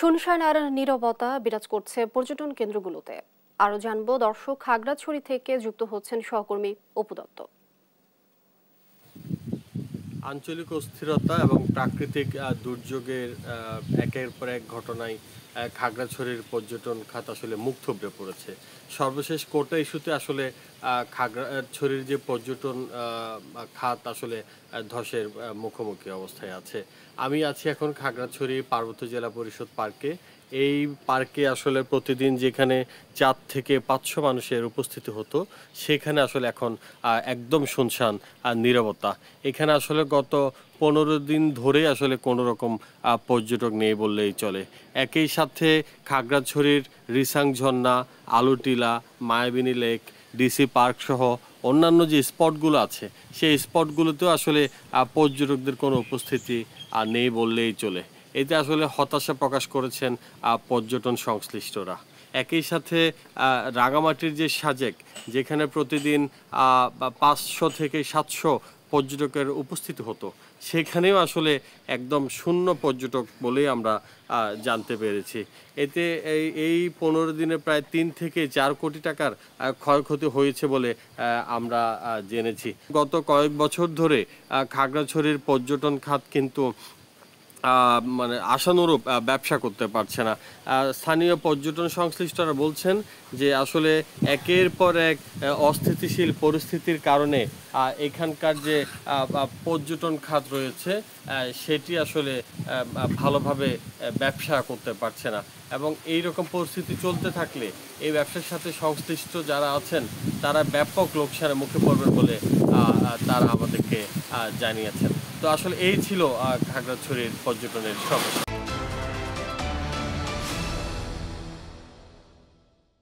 শুনশান আর নিরবতা বিরাজ করছে পর্যটন কেন্দ্রগুলোতে আরো জানবো দর্শক খাগড়াছড়ি থেকে যুক্ত হচ্ছেন সহকর্মী অপু দত্ত আঞ্চলিক অস্থিরতা এবং প্রাকৃতিক দুর্যোগের একের পর এক ঘটনায় খাগড়াছড়ির পর্যটন খাত আসলে মুখ থুবড়ে পড়েছে সর্বশেষ কোটা ইস্যুতে আসলে খাগড়াছড়ির যে পর্যটন খাত আসলে ধসের মুখোমুখি অবস্থায় আছে আমি আছি এখন খাগড়াছড়ি পার্বত্য জেলা পরিষদ পার্কে এই পার্কে আসলে প্রতিদিন যেখানে চার থেকে পাঁচশো মানুষের উপস্থিতি হতো সেখানে আসলে এখন একদম শুনশান নিরবতা এখানে আসলে গত পনেরো দিন ধরে আসলে কোনো রকম পর্যটক নেই বললেই চলে একই সাথে খাগড়াছড়ির রিসাং ঝর্ণা Alutila Mayabini lake DC park সহ অন্যান্য যে স্পটগুলো আছে সেই স্পটগুলোতেও আসলে পর্যটকদের কোনো উপস্থিতি আর নেই বললেই চলে এতে আসলে হতাশা প্রকাশ করেছেন পর্যটন সংশ্লিষ্টরা একই সাথে রাঙামাটির যে সাজেক যেখানে প্রতিদিন পাঁচশো থেকে সাতশো পর্যটকের উপস্থিত হতো সেখানেও আসলে একদম শূন্য পর্যটক বলেই আমরা জানতে পেরেছি এতে এই পনেরো দিনে প্রায় তিন থেকে চার কোটি টাকার ক্ষয়ক্ষতি হয়েছে বলে আমরা জেনেছি গত কয়েক বছর ধরে খাগড়াছড়ির পর্যটন খাত কিন্তু মানে আশানুরূপ ব্যবসা করতে পারছে না স্থানীয় পর্যটন সংশ্লিষ্টরা বলছেন যে আসলে একের পর এক অস্থিতিশীল পরিস্থিতির কারণে এখানকার যে পর্যটন খাত রয়েছে সেটি আসলে ভালোভাবে ব্যবসা করতে পারছে না এবং এই রকম পরিস্থিতি চলতে থাকলে এই ব্যবসার সাথে সংশ্লিষ্ট যারা আছেন তারা ব্যাপক লোকসানের মুখে পড়বেন বলে তারা আমাদেরকে জানিয়েছেন তো আসলে এই ছিল খাগড়াছড়ির পর্যটনের সমস্যা